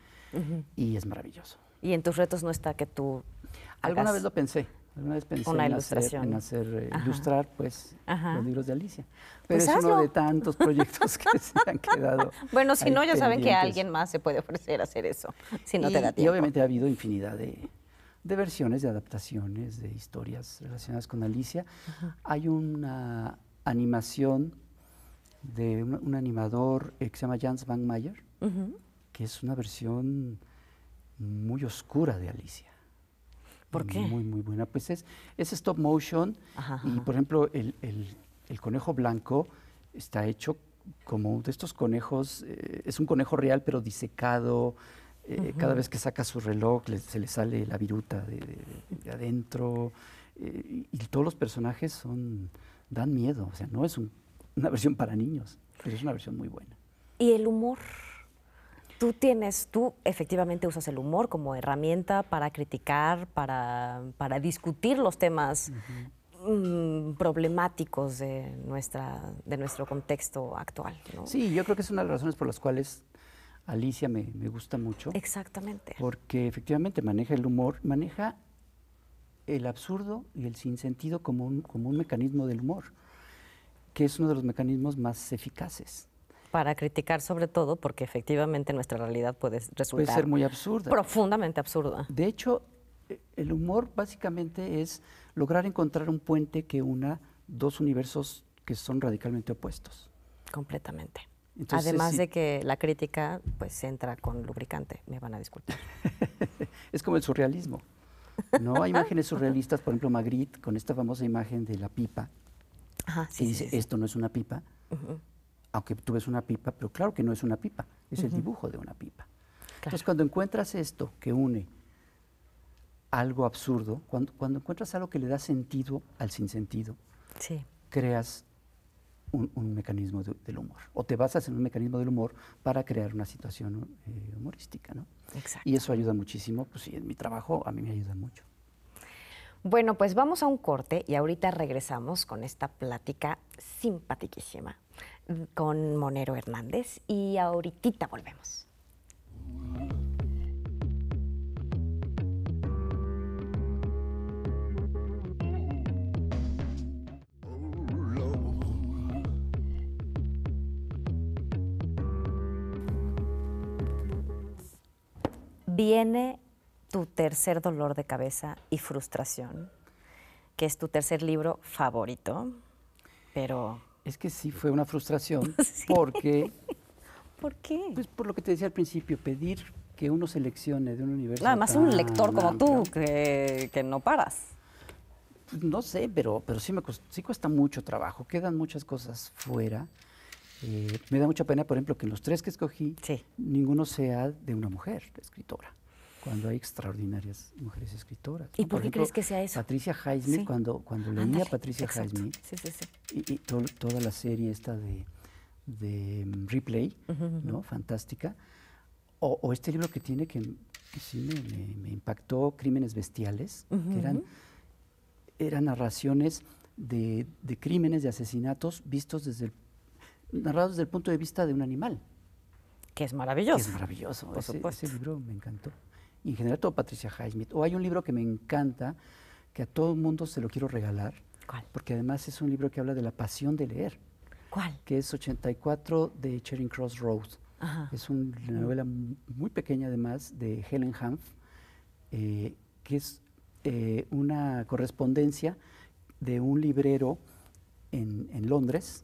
y es maravilloso. ¿Y en tus retos no está que tú... Alguna vez lo pensé, alguna vez pensé en, Hacer, eh, ilustrar pues los libros de Alicia, pero pues es uno de tantos proyectos que se han quedado. Bueno, si no, ya saben que alguien más se puede ofrecer a hacer eso, si Y obviamente ha habido infinidad de, de versiones, de adaptaciones, de historias relacionadas con Alicia. Hay una animación de un, animador eh, que se llama Jans Van Mayer, que es una versión muy oscura de Alicia. ¿Por qué? Muy, muy buena. Pues es, stop motion y, por ejemplo, el, conejo blanco está hecho como de estos conejos, eh, es un conejo real pero disecado, eh, cada vez que saca su reloj se le sale la viruta de, adentro. Eh, y todos los personajes son dan miedo. O sea, no es una versión para niños, pero es una versión muy buena. ¿Y el humor? Tú tienes, tú efectivamente usas el humor como herramienta para criticar, para, para discutir los temas mm, problemáticos de, nuestra, de nuestro contexto actual. Sí, yo creo que es una de las razones por las cuales Alicia me, gusta mucho. Exactamente. Porque efectivamente maneja el humor, maneja el absurdo y el sinsentido como un, como un mecanismo del humor, que es uno de los mecanismos más eficaces. Para criticar sobre todo, porque efectivamente nuestra realidad puede resultar... Puede ser muy absurda. Profundamente absurda. De hecho, e, el humor básicamente es lograr encontrar un puente que una dos universos que son radicalmente opuestos. Completamente. Además de que la crítica pues entra con lubricante, me van a disculpar. es como el surrealismo. No hay imágenes surrealistas, por ejemplo, Magritte con esta famosa imagen de la pipa, Ajá, que dice, esto no es una pipa, aunque tú ves una pipa, pero claro que no es una pipa, es el dibujo de una pipa. Entonces, cuando encuentras esto que une algo absurdo, cuando, cuando encuentras algo que le da sentido al sinsentido, creas un, mecanismo del humor. O te basas en un mecanismo del humor para crear una situación eh, humorística, ¿no? Exacto. Y eso ayuda muchísimo, pues sí, en mi trabajo a mí me ayuda mucho. Bueno, pues vamos a un corte y ahorita regresamos con esta plática simpaticísima mm, con Monero Hernández y ahorita volvemos. viene tu tercer dolor de cabeza y frustración, que es tu tercer libro favorito, pero... Es que sí fue una frustración, porque... ¿Por qué? Pues por lo que te decía al principio, pedir que uno seleccione de un universo. Nada más un lector como tú, que, no paras. no sé, pero, pero sí, me sí cuesta mucho trabajo. Quedan muchas cosas fuera. Eh, me da mucha pena, por ejemplo, que en los tres que escogí, ninguno sea de una mujer escritora, cuando hay extraordinarias mujeres escritoras. ¿Y por, qué crees que sea eso? Patricia Highsmith, cuando, cuando ah, leía Patricia y, toda la serie esta de, mm, Replay, ¿no? Fantástica, o, este libro que tiene que, sí me, impactó, Crímenes Bestiales, que eran, eran narraciones de, de crímenes, de asesinatos vistos desde el narrados desde el punto de vista de un animal. Que es maravilloso. Que es maravilloso. Por ese, supuesto. libro me encantó. Y en general todo Patricia Highsmith. O hay un libro que me encanta, que a todo el mundo se lo quiero regalar. ¿Cuál? Porque además es un libro que habla de la pasión de leer. ¿Cuál? Que es 84 de Charing Cross Road. Es una novela muy pequeña además de Helen Hanf, eh, que es eh, una correspondencia de un librero en, Londres,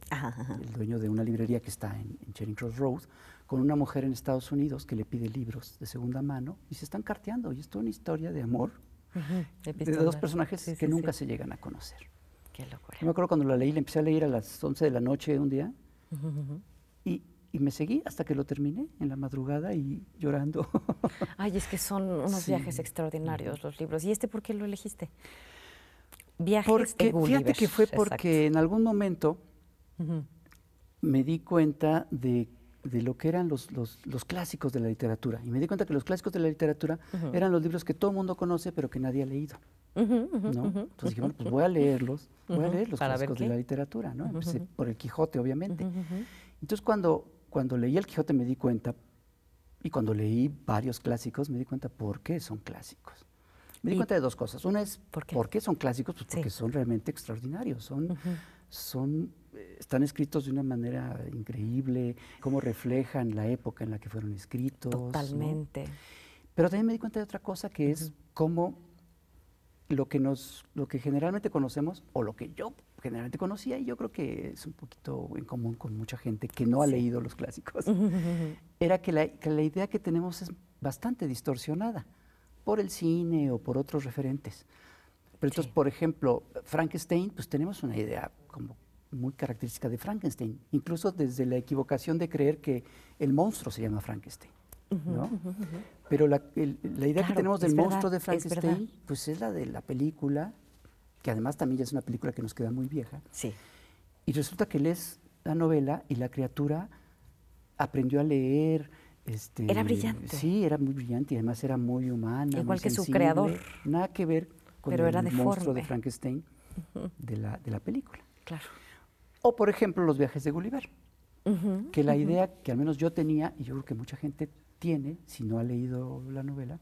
el dueño de una librería que está en, Charing Cross Road, con una mujer en Estados Unidos que le pide libros de segunda mano y se están carteando. Y es toda una historia de amor de, dos personajes que nunca se llegan a conocer. Qué locura. Yo me acuerdo cuando la leí, le empecé a leer a las 11 de la noche un día y, y me seguí hasta que lo terminé en la madrugada y llorando. Ay, es que son unos viajes extraordinarios los libros. ¿Y este por qué lo elegiste? porque, Fíjate que fue porque en algún momento me di cuenta de, lo que eran los, clásicos de la literatura. Y me di cuenta que los clásicos de la literatura eran los libros que todo el mundo conoce, pero que nadie ha leído. Entonces dije, bueno, pues voy a leerlos, voy a leer los clásicos de la literatura, Empecé por el Quijote, obviamente. Entonces cuando, cuando leí el Quijote me di cuenta, y cuando leí varios clásicos me di cuenta por qué son clásicos. Me di cuenta de dos cosas. Una es, ¿por qué, son clásicos? Pues porque son realmente extraordinarios. Son, son, eh, están escritos de una manera increíble, cómo reflejan la época en la que fueron escritos. Totalmente. Pero también me di cuenta de otra cosa que es cómo lo que nos, lo que generalmente conocemos, o lo que yo generalmente conocía, y yo creo que es un poquito en común con mucha gente que no ha leído los clásicos, era que la, idea que tenemos es bastante distorsionada por el cine o por otros referentes. Pero entonces, por ejemplo, Frankenstein, pues tenemos una idea como muy característica de Frankenstein, incluso desde la equivocación de creer que el monstruo se llama Frankenstein. ¿no? Pero la, idea que tenemos del monstruo de Frankenstein, es pues es la de la película, que además también ya es una película que nos queda muy vieja. Sí. Y resulta que lees la novela y la criatura aprendió a leer, este, era brillante. Sí, era muy brillante y además era muy humana. Igual que su creador. Nada que ver con Pero el era monstruo de Frankenstein de, la, de la película. Claro. O, por ejemplo, los viajes de Gulliver. que la idea que al menos yo tenía, y yo creo que mucha gente tiene, si no ha leído la novela,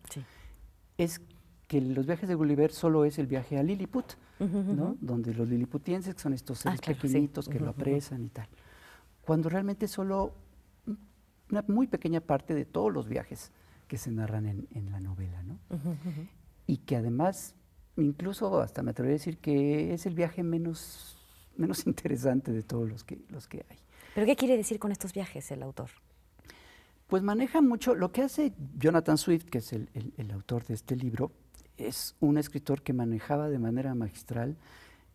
es que los viajes de Gulliver solo es el viaje a Lilliput, ¿no? Donde los liliputienses, son estos ah, seres pequeñitos que lo apresan y tal. Cuando realmente solo una muy pequeña parte de todos los viajes que se narran en, la novela, ¿no? Y que además, incluso hasta me atrevería a decir que es el viaje menos, menos interesante de todos los que, los que hay. ¿Pero qué quiere decir con estos viajes el autor? Pues maneja mucho, lo que hace Jonathan Swift, que es el, autor de este libro, es un escritor que manejaba de manera magistral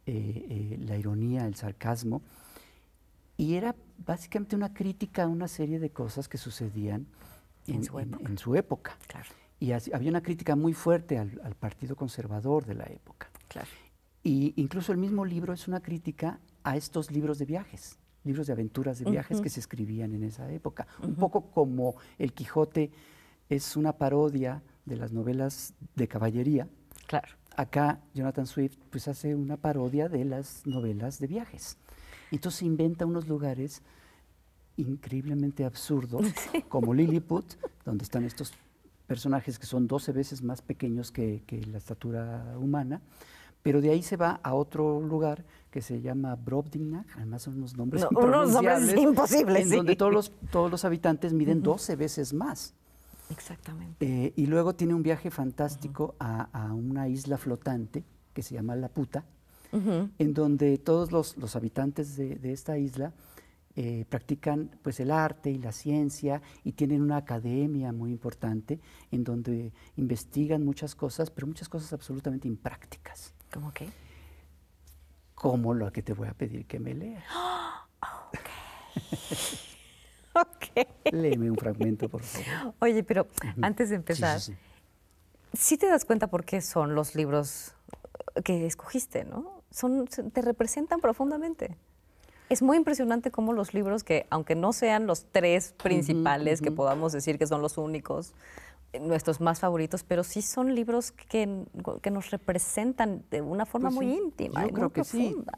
eh, eh, la ironía, el sarcasmo, y era básicamente una crítica a una serie de cosas que sucedían en, su época. Claro. Y había una crítica muy fuerte al, Partido Conservador de la época. Claro. Y incluso el mismo libro es una crítica a estos libros de viajes, libros de aventuras de viajes que se escribían en esa época. Un poco como El Quijote es una parodia de las novelas de caballería. Claro. Acá Jonathan Swift pues hace una parodia de las novelas de viajes. Entonces inventa unos lugares increíblemente absurdos, como Lilliput, donde están estos personajes que son 12 veces más pequeños que, la estatura humana, pero de ahí se va a otro lugar que se llama Brobdingnag, además son unos nombres, imposibles. En donde todos los, todos los habitantes miden 12 veces más. Exactamente. Eh, y luego tiene un viaje fantástico a, una isla flotante que se llama La Puta, en donde todos los, habitantes de, esta isla eh, practican pues el arte y la ciencia y tienen una academia muy importante en donde investigan muchas cosas, pero muchas cosas absolutamente imprácticas. ¿Cómo qué? Como lo que te voy a pedir que me leas. Ok. okay. Léeme un fragmento, por favor. Oye, pero antes de empezar, ¿si sí, te das cuenta por qué son los libros que escogiste, ¿no? son, te representan profundamente. Es muy impresionante cómo los libros que, aunque no sean los tres principales, que podamos decir que son los únicos, eh, nuestros más favoritos, pero sí son libros que, nos representan de una forma pues muy íntima y muy profunda.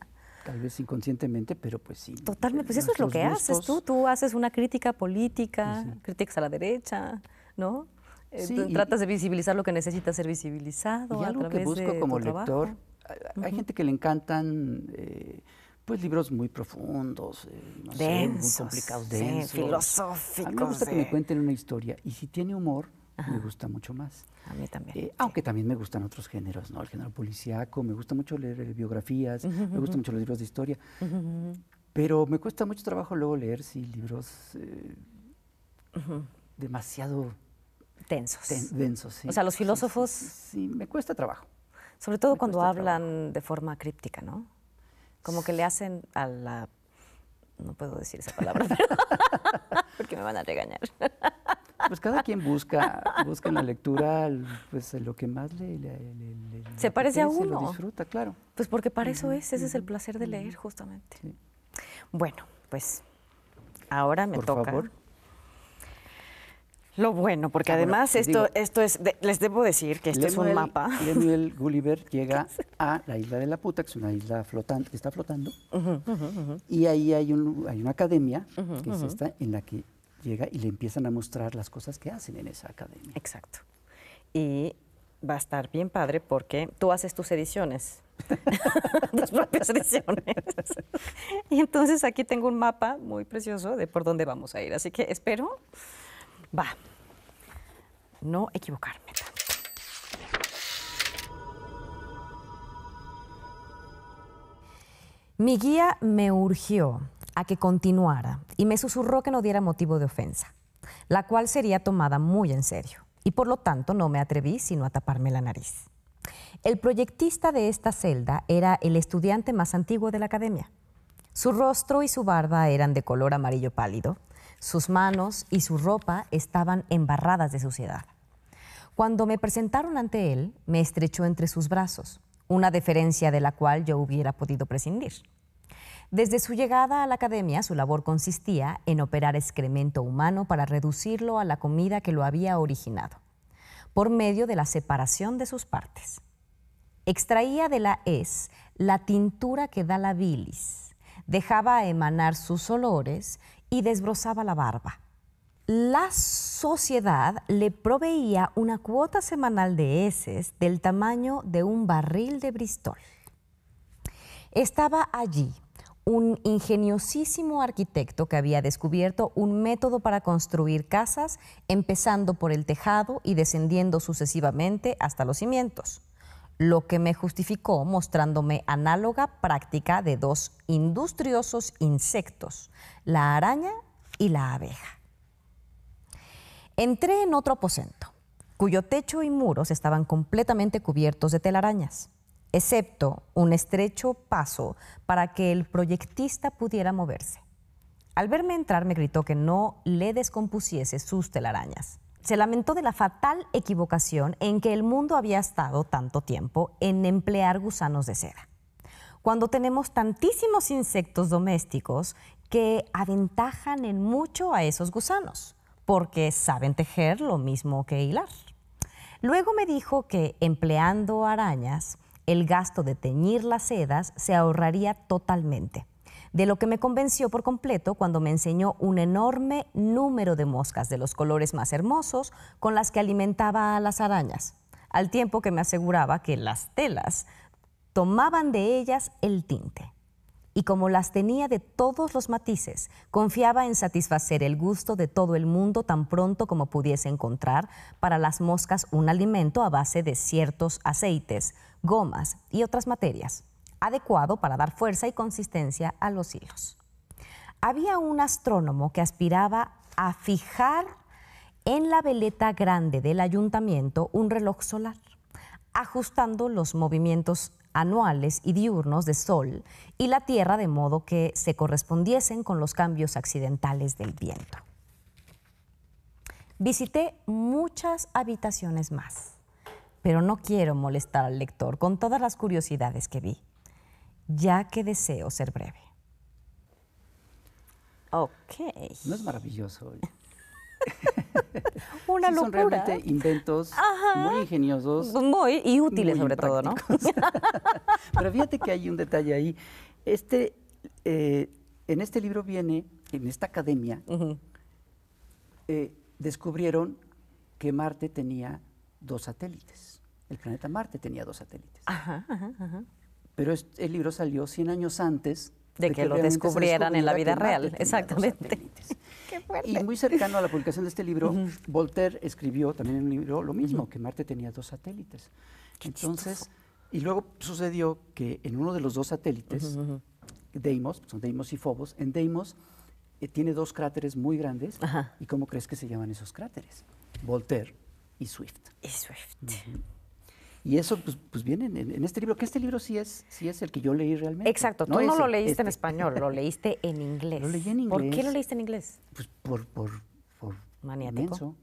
Tal vez inconscientemente, pero pues sí. Totalmente, pues eso es lo que haces tú. Tú haces una crítica política, pues críticas a la derecha, ¿no? Eh, tratas de visibilizar lo que necesita ser visibilizado. que busco como lector hay gente que le encantan eh, pues libros muy profundos, eh, muy complicados, filosóficos. A mí me gusta que me cuenten una historia y si tiene humor, me gusta mucho más. A mí también. Eh, aunque también me gustan otros géneros, ¿no? El género policíaco, me gusta mucho leer biografías, me gustan mucho los libros de historia. Pero me cuesta mucho trabajo luego leer, sí, libros demasiado... Tensos. densos, O sea, los filósofos... sí me cuesta trabajo. Sobre todo cuando hablan de forma críptica, ¿no? Como que le hacen a la... No puedo decir esa palabra, porque me van a regañar. Pues cada quien busca, busca en la lectura pues, lo que más le, le, le, se parece a uno. Lo disfruta, claro. Pues porque para eso es, ese es el placer de leer justamente. Bueno, pues ahora me toca favor. Lo bueno, porque ah, además esto, esto es, les debo decir que esto es un mapa. Lemuel Gulliver llega a la isla de la puta, que es una isla flotante, que está flotando, y ahí hay, un, hay una academia, que es esta, en la que llega y le empiezan a mostrar las cosas que hacen en esa academia. Exacto. Y va a estar bien padre porque tú haces tus ediciones. tus propias ediciones. y entonces aquí tengo un mapa muy precioso de por dónde vamos a ir. Así que espero Va. No equivocarme Mi guía me urgió a que continuara y me susurró que no diera motivo de ofensa, la cual sería tomada muy en serio, y por lo tanto no me atreví sino a taparme la nariz. El proyectista de esta celda era el estudiante más antiguo de la academia. Su rostro y su barba eran de color amarillo pálido, sus manos y su ropa estaban embarradas de suciedad. Cuando me presentaron ante él, me estrechó entre sus brazos, una deferencia de la cual yo hubiera podido prescindir. Desde su llegada a la academia, su labor consistía en operar excremento humano para reducirlo a la comida que lo había originado, por medio de la separación de sus partes. Extraía de la es la tintura que da la bilis, dejaba emanar sus olores y desbrozaba la barba. La sociedad le proveía una cuota semanal de heces del tamaño de un barril de Bristol. Estaba allí un ingeniosísimo arquitecto que había descubierto un método para construir casas, empezando por el tejado y descendiendo sucesivamente hasta los cimientos lo que me justificó mostrándome análoga práctica de dos industriosos insectos, la araña y la abeja. Entré en otro aposento, cuyo techo y muros estaban completamente cubiertos de telarañas, excepto un estrecho paso para que el proyectista pudiera moverse. Al verme entrar me gritó que no le descompusiese sus telarañas se lamentó de la fatal equivocación en que el mundo había estado tanto tiempo en emplear gusanos de seda, cuando tenemos tantísimos insectos domésticos que aventajan en mucho a esos gusanos, porque saben tejer lo mismo que hilar. Luego me dijo que empleando arañas, el gasto de teñir las sedas se ahorraría totalmente de lo que me convenció por completo cuando me enseñó un enorme número de moscas de los colores más hermosos con las que alimentaba a las arañas, al tiempo que me aseguraba que las telas tomaban de ellas el tinte. Y como las tenía de todos los matices, confiaba en satisfacer el gusto de todo el mundo tan pronto como pudiese encontrar para las moscas un alimento a base de ciertos aceites, gomas y otras materias adecuado para dar fuerza y consistencia a los hilos. Había un astrónomo que aspiraba a fijar en la veleta grande del ayuntamiento un reloj solar, ajustando los movimientos anuales y diurnos de Sol y la Tierra de modo que se correspondiesen con los cambios accidentales del viento. Visité muchas habitaciones más, pero no quiero molestar al lector con todas las curiosidades que vi ya que deseo ser breve. Ok. ¿No es maravilloso? Una locura. Son realmente inventos muy ingeniosos. Muy y útiles sobre todo, ¿no? Pero fíjate que hay un detalle ahí. Este, eh, en este libro viene, en esta academia, eh, descubrieron que Marte tenía dos satélites. El planeta Marte tenía dos satélites. Ajá, ajá, ajá. Pero el libro salió 100 años antes de, que, lo descubrieran en la vida real. Exactamente. Qué y muy cercano a la publicación de este libro, Voltaire escribió también en un libro lo mismo, que Marte tenía dos satélites. Entonces, y luego sucedió que en uno de los dos satélites, Deimos, son Deimos y Phobos, en Deimos eh, tiene dos cráteres muy grandes. ¿Y cómo crees que se llaman esos cráteres? Voltaire y Swift. Y Swift. Y eso pues, pues viene en, este libro, que este libro sí es, sí es el que yo leí realmente. Exacto, tú no, lo leíste en este, español, lo leíste en inglés. Lo leí en inglés. ¿Por qué lo leíste en inglés? Pues por... por, Maniático.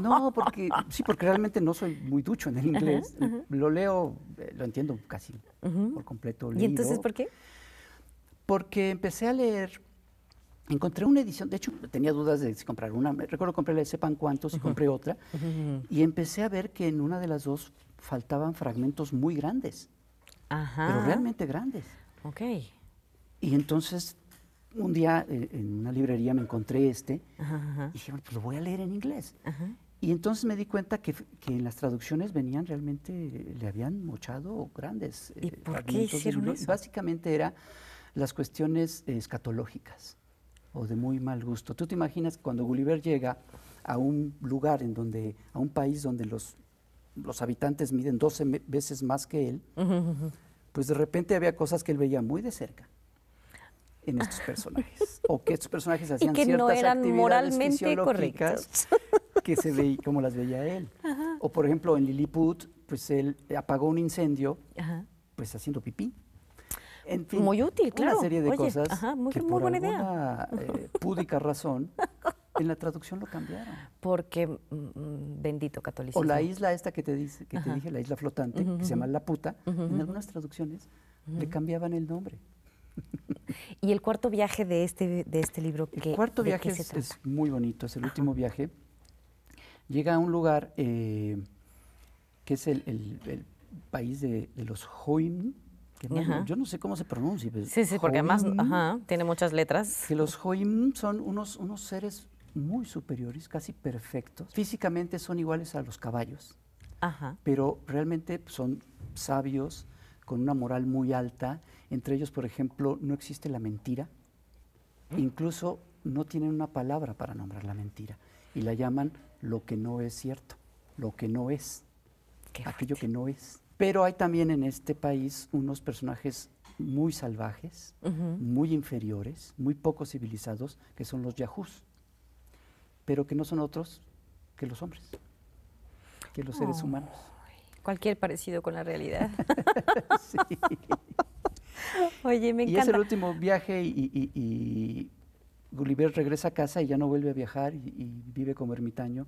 No, porque sí, porque realmente no soy muy ducho en el inglés. Lo leo, eh, lo entiendo casi por completo. ¿Y entonces por qué? Porque empecé a leer, encontré una edición, de hecho tenía dudas de si comprar una, recuerdo compré la de Sepan Cuántos y compré otra, y empecé a ver que en una de las dos faltaban fragmentos muy grandes, pero realmente grandes. Ok. Y entonces un día eh, en una librería me encontré este y dije, pues lo voy a leer en inglés. Y entonces me di cuenta que, que, en las traducciones venían realmente, le habían mochado grandes. ¿Y eh, por qué hicieron eso? Básicamente era las cuestiones escatológicas o de muy mal gusto. Tú te imaginas cuando Gulliver llega a un lugar en donde, a un país donde los los habitantes miden 12 veces más que él, pues de repente había cosas que él veía muy de cerca en estos personajes, o que estos personajes hacían y que ciertas no eran moralmente correctas. que se veía como las veía él. O por ejemplo en Lilliput, pues él apagó un incendio, pues haciendo pipí. muy útil, claro. Una serie de cosas muy, que por buena eh, púdica razón En la traducción lo cambiaron. Porque mm, mm, bendito catolicismo. O la isla esta que te, dice, que dije, la isla flotante, que se llama La Puta, en algunas traducciones le cambiaban el nombre. y el cuarto viaje de este, de este libro que... El cuarto viaje es, muy bonito, es el último viaje. Llega a un lugar eh, que es el, país de, los Hoim, yo no sé cómo se pronuncia. sí, sí, porque además tiene muchas letras. Que los Hoim son unos, unos seres muy superiores, casi perfectos. Físicamente son iguales a los caballos, pero realmente son sabios, con una moral muy alta. Entre ellos, por ejemplo, no existe la mentira. Mm. Incluso no tienen una palabra para nombrar la mentira y la llaman lo que no es cierto, lo que no es, aquello que no es. Pero hay también en este país unos personajes muy salvajes, muy inferiores, muy poco civilizados, que son los yahús pero que no son otros que los hombres, que los seres humanos. Cualquier parecido con la realidad. Oye, me encanta. Y es el último viaje y, y, Gulliver regresa a casa y ya no vuelve a viajar y, vive como ermitaño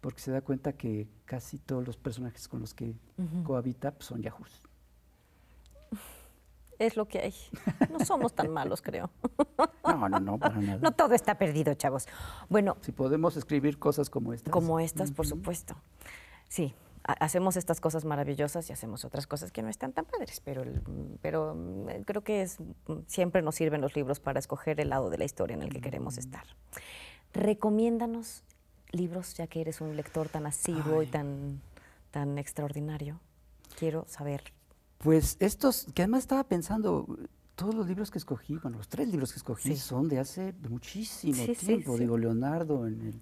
porque se da cuenta que casi todos los personajes con los que cohabita pues, son yahoos es lo que hay. No somos tan malos, creo. No, no, no, para nada. No todo está perdido, chavos. Bueno. Si podemos escribir cosas como estas. Como estas, por supuesto. Sí, hacemos estas cosas maravillosas y hacemos otras cosas que no están tan padres, pero, pero mm, creo que es, mm, siempre nos sirven los libros para escoger el lado de la historia en el que queremos mm. estar. Recomiéndanos libros, ya que eres un lector tan asiduo y tan, tan extraordinario. Quiero saber pues estos, que además estaba pensando, todos los libros que escogí, bueno, los tres libros que escogí son de hace muchísimo tiempo. Digo, Leonardo en,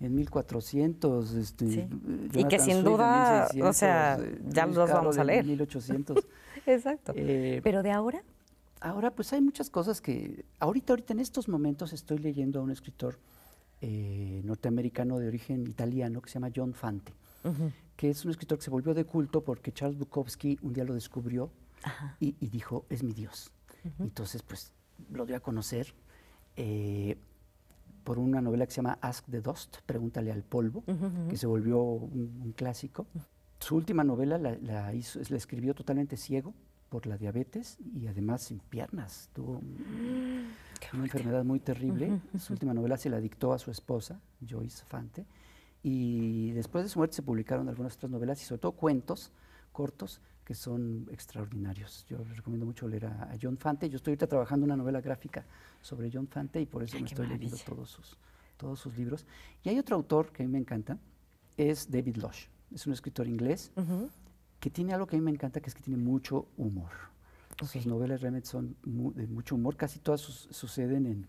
el, 1400. Este, y que sin duda, o sea, ya los eh, vamos a leer. 1800. Exacto. Eh, Pero de ahora. Ahora, pues hay muchas cosas que. Ahorita, ahorita en estos momentos estoy leyendo a un escritor eh, norteamericano de origen italiano que se llama John Fante que es un escritor que se volvió de culto porque Charles Bukowski un día lo descubrió y, dijo, es mi Dios. Entonces, pues lo dio a conocer eh, por una novela que se llama Ask the Dust, Pregúntale al Polvo, que se volvió un, clásico. Su última novela la, hizo, la escribió totalmente ciego por la diabetes y además sin piernas. Tuvo mm, una enfermedad muy terrible. Su última novela se la dictó a su esposa, Joyce Fante y después de su muerte se publicaron algunas otras novelas y sobre todo cuentos cortos que son extraordinarios. Yo les recomiendo mucho leer a, John Fante. Yo estoy ahorita trabajando una novela gráfica sobre John Fante y por eso me estoy leyendo todos sus, todos sus libros. Y hay otro autor que a mí me encanta, es David Lush. Es un escritor inglés que tiene algo que a mí me encanta, que es que tiene mucho humor. Sus novelas realmente son de mucho humor. Casi todas suceden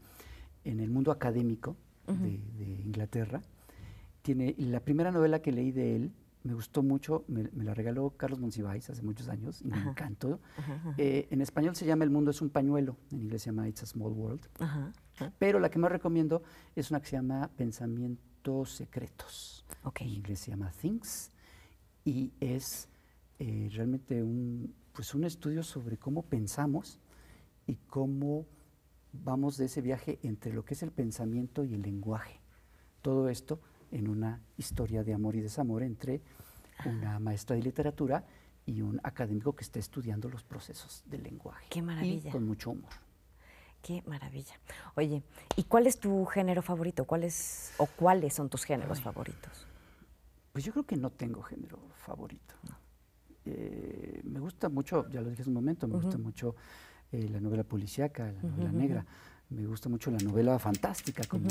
en, el mundo académico de Inglaterra tiene la primera novela que leí de él, me gustó mucho, me, la regaló Carlos Monsiváis hace muchos años, y me encantó. Eh, en español se llama El mundo es un pañuelo, en inglés se llama It's a Small World. Pero la que más recomiendo es una que se llama Pensamientos Secretos. En inglés se llama Things, y es eh, realmente un, pues un estudio sobre cómo pensamos y cómo vamos de ese viaje entre lo que es el pensamiento y el lenguaje. Todo esto en una historia de amor y desamor entre una maestra de literatura y un académico que está estudiando los procesos del lenguaje. Qué maravilla. Y con mucho humor. Qué maravilla. Oye, ¿y cuál es tu género favorito? ¿Cuál o cuáles son tus géneros favoritos? Pues yo creo que no tengo género favorito. Eh, me gusta mucho, ya lo dije hace un momento, me gusta mucho eh, la novela policíaca, la novela negra me gusta mucho la novela fantástica como,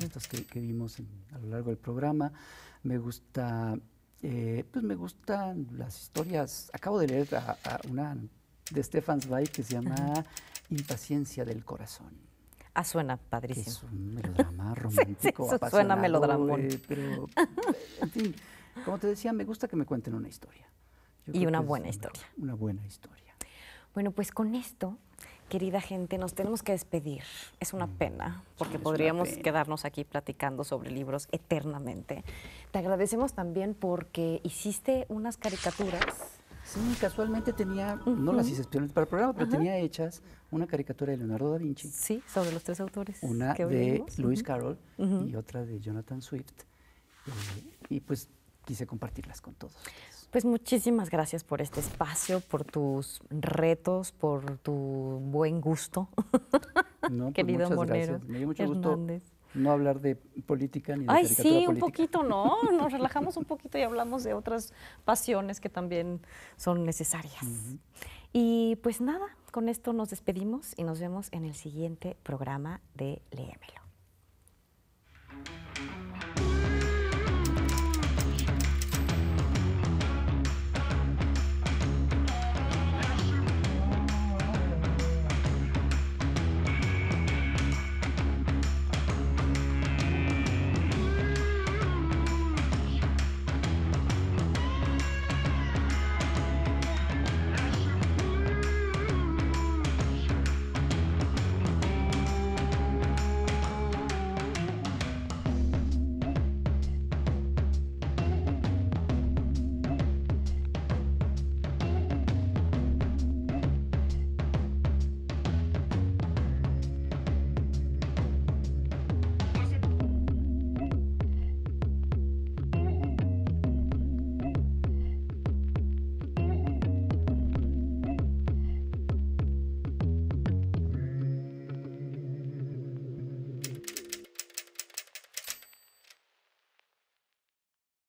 estas que, vimos a lo largo del programa. Me gusta, eh, pues me gustan las historias. Acabo de leer una de Stefan Zweig que se llama Impaciencia del corazón. Ah, suena padrísimo. Es un melodrama romántico. suena eh, melodrama. en fin, como te decía, me gusta que me cuenten una historia. y una buena historia. una buena historia. Bueno, pues con esto Querida gente, nos tenemos que despedir. Es una mm. pena, porque podríamos quedarnos aquí platicando sobre libros eternamente. Te agradecemos también porque hiciste unas caricaturas. Sí, casualmente tenía, no las hice especialmente para el programa, pero tenía hechas una caricatura de Leonardo da Vinci. Sí, sobre los tres autores. Una de Lewis Carroll y otra de Jonathan Swift. y, eh, y pues quise compartirlas con todos. Pues muchísimas gracias por este espacio, por tus retos, por tu buen gusto, no, pues querido Monero. Me dio mucho gusto no hablar de política ni de Ay, sí, un poquito, ¿no? Nos relajamos un poquito y hablamos de otras pasiones que también son necesarias. Y pues nada, con esto nos despedimos y nos vemos en el siguiente programa de Léemelo.